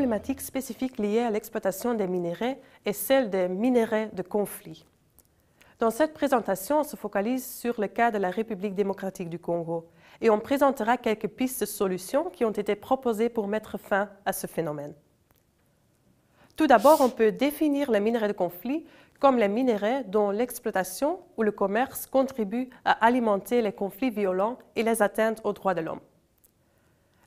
problématiques spécifiques liées à l'exploitation des minerais et celle des minerais de conflit. Dans cette présentation, on se focalise sur le cas de la République démocratique du Congo et on présentera quelques pistes de solutions qui ont été proposées pour mettre fin à ce phénomène. Tout d'abord, on peut définir les minerais de conflit comme les minerais dont l'exploitation ou le commerce contribuent à alimenter les conflits violents et les atteintes aux droits de l'homme.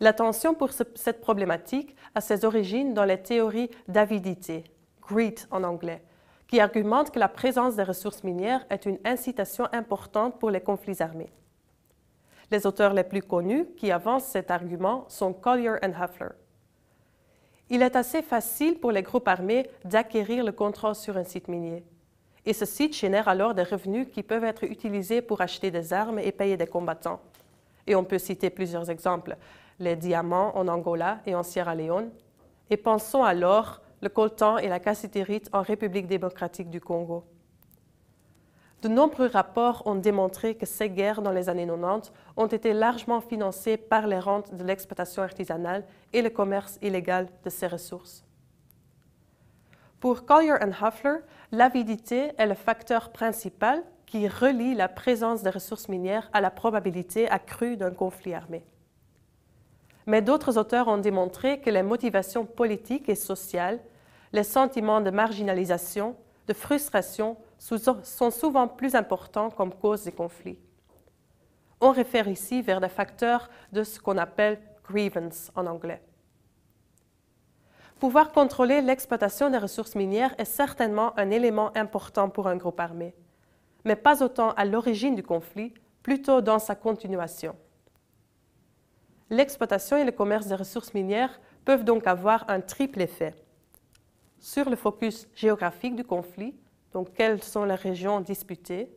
L'attention pour cette problématique a ses origines dans les théories d'avidité, greed en anglais, qui argumentent que la présence des ressources minières est une incitation importante pour les conflits armés. Les auteurs les plus connus qui avancent cet argument sont Collier et Hafler. Il est assez facile pour les groupes armés d'acquérir le contrôle sur un site minier. Et ce site génère alors des revenus qui peuvent être utilisés pour acheter des armes et payer des combattants. Et on peut citer plusieurs exemples les diamants en Angola et en Sierra Leone, et pensons à l'or, le coltan et la cassiterite en République démocratique du Congo. De nombreux rapports ont démontré que ces guerres dans les années 90 ont été largement financées par les rentes de l'exploitation artisanale et le commerce illégal de ces ressources. Pour Collier et Huffler, l'avidité est le facteur principal qui relie la présence de ressources minières à la probabilité accrue d'un conflit armé mais d'autres auteurs ont démontré que les motivations politiques et sociales, les sentiments de marginalisation, de frustration sont souvent plus importants comme cause des conflits. On réfère ici vers des facteurs de ce qu'on appelle grievance en anglais. Pouvoir contrôler l'exploitation des ressources minières est certainement un élément important pour un groupe armé, mais pas autant à l'origine du conflit, plutôt dans sa continuation l'exploitation et le commerce des ressources minières peuvent donc avoir un triple effet. Sur le focus géographique du conflit, donc quelles sont les régions disputées,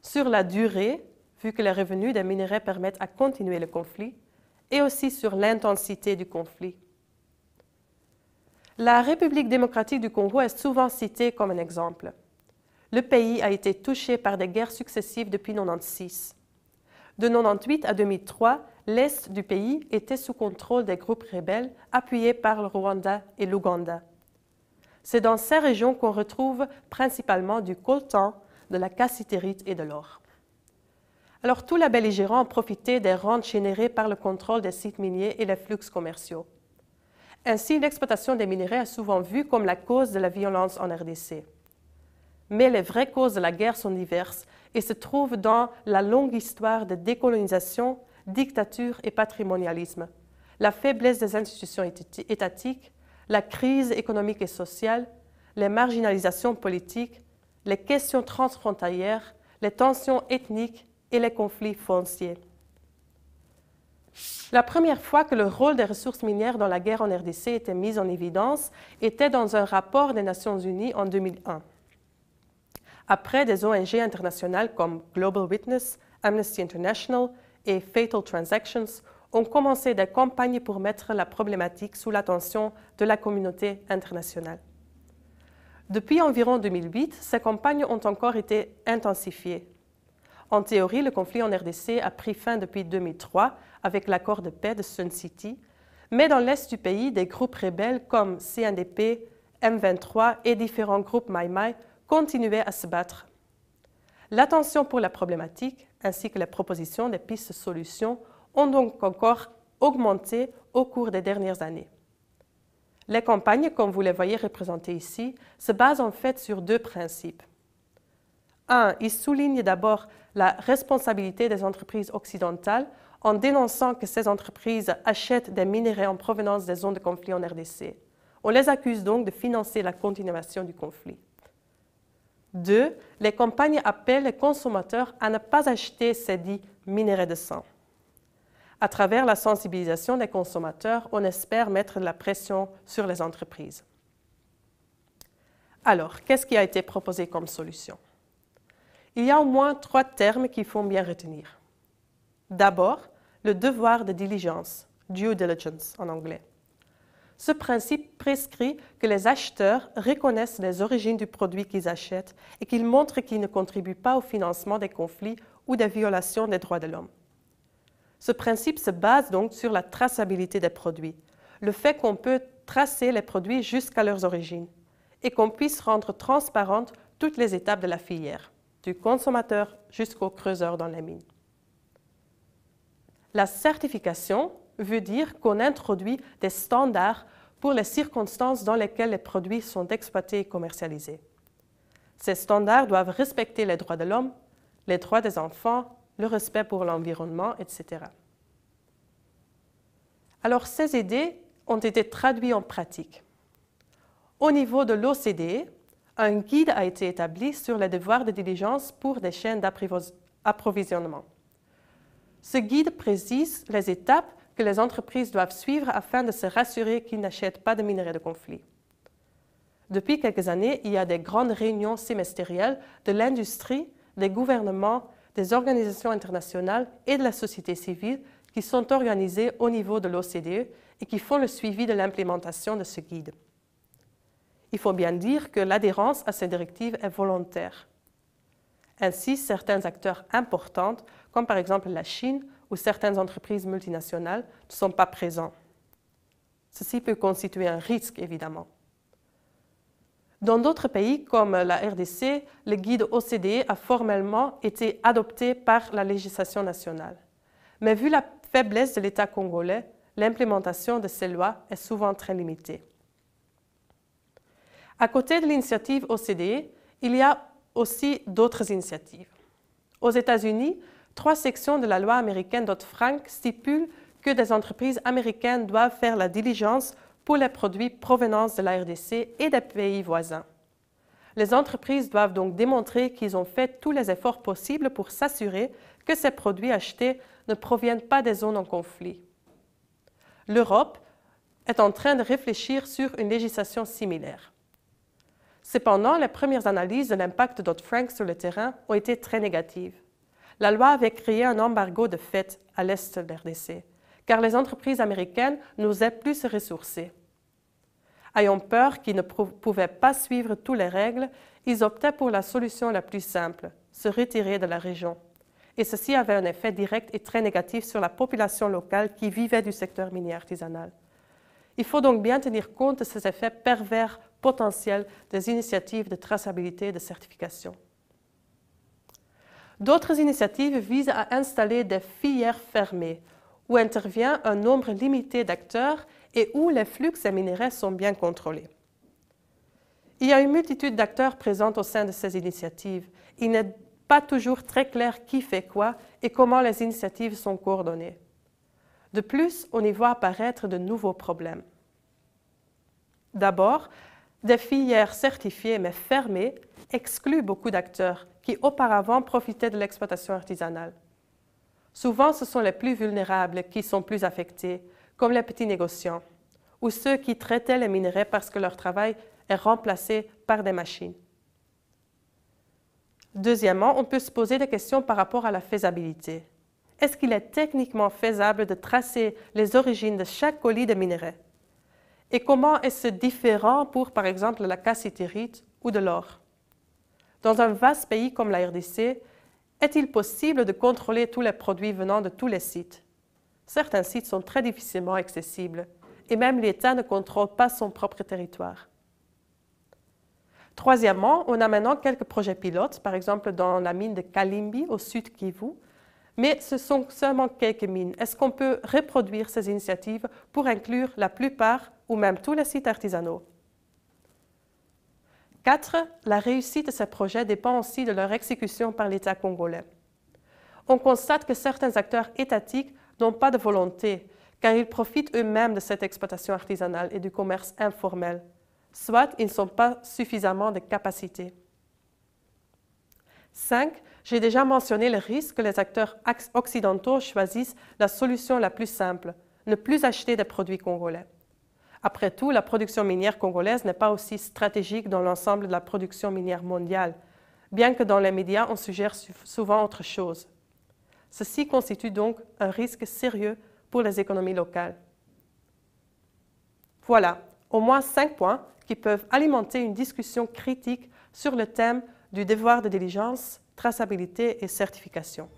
sur la durée, vu que les revenus des minerais permettent à continuer le conflit, et aussi sur l'intensité du conflit. La République démocratique du Congo est souvent citée comme un exemple. Le pays a été touché par des guerres successives depuis 1996. De 1998 à 2003, l'Est du pays était sous contrôle des groupes rebelles appuyés par le Rwanda et l'Ouganda. C'est dans ces régions qu'on retrouve principalement du coltan, de la cassiterite et de l'or. Alors tous les belligérants ont profité des rentes générées par le contrôle des sites miniers et les flux commerciaux. Ainsi, l'exploitation des minerais est souvent vue comme la cause de la violence en RDC. Mais les vraies causes de la guerre sont diverses et se trouvent dans la longue histoire de décolonisation, dictature et patrimonialisme, la faiblesse des institutions étatiques, la crise économique et sociale, les marginalisations politiques, les questions transfrontalières, les tensions ethniques et les conflits fonciers. La première fois que le rôle des ressources minières dans la guerre en RDC était mis en évidence était dans un rapport des Nations Unies en 2001 après des ONG internationales comme Global Witness, Amnesty International et Fatal Transactions ont commencé des campagnes pour mettre la problématique sous l'attention de la communauté internationale. Depuis environ 2008, ces campagnes ont encore été intensifiées. En théorie, le conflit en RDC a pris fin depuis 2003 avec l'accord de paix de Sun City, mais dans l'est du pays, des groupes rebelles comme CNDP, M23 et différents groupes Mai continuer à se battre. L'attention pour la problématique ainsi que la proposition des pistes solutions ont donc encore augmenté au cours des dernières années. Les campagnes, comme vous les voyez représentées ici, se basent en fait sur deux principes. Un, ils soulignent d'abord la responsabilité des entreprises occidentales en dénonçant que ces entreprises achètent des minerais en provenance des zones de conflit en RDC. On les accuse donc de financer la continuation du conflit. Deux, les compagnies appellent les consommateurs à ne pas acheter ces dits minerais de sang. À travers la sensibilisation des consommateurs, on espère mettre de la pression sur les entreprises. Alors, qu'est-ce qui a été proposé comme solution Il y a au moins trois termes qu'il faut bien retenir. D'abord, le devoir de diligence, due diligence en anglais. Ce principe prescrit que les acheteurs reconnaissent les origines du produit qu'ils achètent et qu'ils montrent qu'ils ne contribuent pas au financement des conflits ou des violations des droits de l'homme. Ce principe se base donc sur la traçabilité des produits, le fait qu'on peut tracer les produits jusqu'à leurs origines et qu'on puisse rendre transparentes toutes les étapes de la filière, du consommateur jusqu'au creuseur dans les mines. La certification veut dire qu'on introduit des standards pour les circonstances dans lesquelles les produits sont exploités et commercialisés. Ces standards doivent respecter les droits de l'homme, les droits des enfants, le respect pour l'environnement, etc. Alors ces idées ont été traduites en pratique. Au niveau de l'OCDE, un guide a été établi sur les devoirs de diligence pour des chaînes d'approvisionnement. Ce guide précise les étapes que les entreprises doivent suivre afin de se rassurer qu'ils n'achètent pas de minerais de conflit. Depuis quelques années, il y a des grandes réunions semestrielles de l'industrie, des gouvernements, des organisations internationales et de la société civile qui sont organisées au niveau de l'OCDE et qui font le suivi de l'implémentation de ce guide. Il faut bien dire que l'adhérence à ces directives est volontaire. Ainsi, certains acteurs importants, comme par exemple la Chine, où certaines entreprises multinationales ne sont pas présentes. Ceci peut constituer un risque, évidemment. Dans d'autres pays, comme la RDC, le guide OCDE a formellement été adopté par la législation nationale. Mais vu la faiblesse de l'État congolais, l'implémentation de ces lois est souvent très limitée. À côté de l'initiative OCDE, il y a aussi d'autres initiatives. Aux États-Unis, trois sections de la loi américaine Dodd-Frank stipulent que des entreprises américaines doivent faire la diligence pour les produits provenant de la RDC et des pays voisins. Les entreprises doivent donc démontrer qu'ils ont fait tous les efforts possibles pour s'assurer que ces produits achetés ne proviennent pas des zones en conflit. L'Europe est en train de réfléchir sur une législation similaire. Cependant, les premières analyses de l'impact de Dodd-Frank sur le terrain ont été très négatives la loi avait créé un embargo de fait à l'est de l'RDC, car les entreprises américaines n'osaient plus se ressourcer. Ayant peur qu'ils ne pouvaient pas suivre toutes les règles, ils optaient pour la solution la plus simple, se retirer de la région. Et ceci avait un effet direct et très négatif sur la population locale qui vivait du secteur minier artisanal. Il faut donc bien tenir compte de ces effets pervers potentiels des initiatives de traçabilité et de certification. D'autres initiatives visent à installer des filières fermées, où intervient un nombre limité d'acteurs et où les flux et minerais sont bien contrôlés. Il y a une multitude d'acteurs présents au sein de ces initiatives. Il n'est pas toujours très clair qui fait quoi et comment les initiatives sont coordonnées. De plus, on y voit apparaître de nouveaux problèmes. D'abord, des filières certifiées mais fermées excluent beaucoup d'acteurs qui auparavant profitaient de l'exploitation artisanale. Souvent, ce sont les plus vulnérables qui sont plus affectés, comme les petits négociants, ou ceux qui traitaient les minerais parce que leur travail est remplacé par des machines. Deuxièmement, on peut se poser des questions par rapport à la faisabilité. Est-ce qu'il est techniquement faisable de tracer les origines de chaque colis de minerais? Et comment est-ce différent pour, par exemple, la cassiterite ou de l'or? Dans un vaste pays comme la RDC, est-il possible de contrôler tous les produits venant de tous les sites? Certains sites sont très difficilement accessibles et même l'État ne contrôle pas son propre territoire. Troisièmement, on a maintenant quelques projets pilotes, par exemple dans la mine de Kalimbi au sud Kivu, mais ce sont seulement quelques mines. Est-ce qu'on peut reproduire ces initiatives pour inclure la plupart ou même tous les sites artisanaux? 4. la réussite de ces projets dépend aussi de leur exécution par l'État congolais. On constate que certains acteurs étatiques n'ont pas de volonté, car ils profitent eux-mêmes de cette exploitation artisanale et du commerce informel, soit ils ne sont pas suffisamment de capacités. 5. J'ai déjà mentionné le risque que les acteurs occidentaux choisissent la solution la plus simple, ne plus acheter des produits congolais. Après tout, la production minière congolaise n'est pas aussi stratégique dans l'ensemble de la production minière mondiale, bien que dans les médias on suggère souvent autre chose. Ceci constitue donc un risque sérieux pour les économies locales. Voilà, au moins cinq points qui peuvent alimenter une discussion critique sur le thème du devoir de diligence, traçabilité et certification.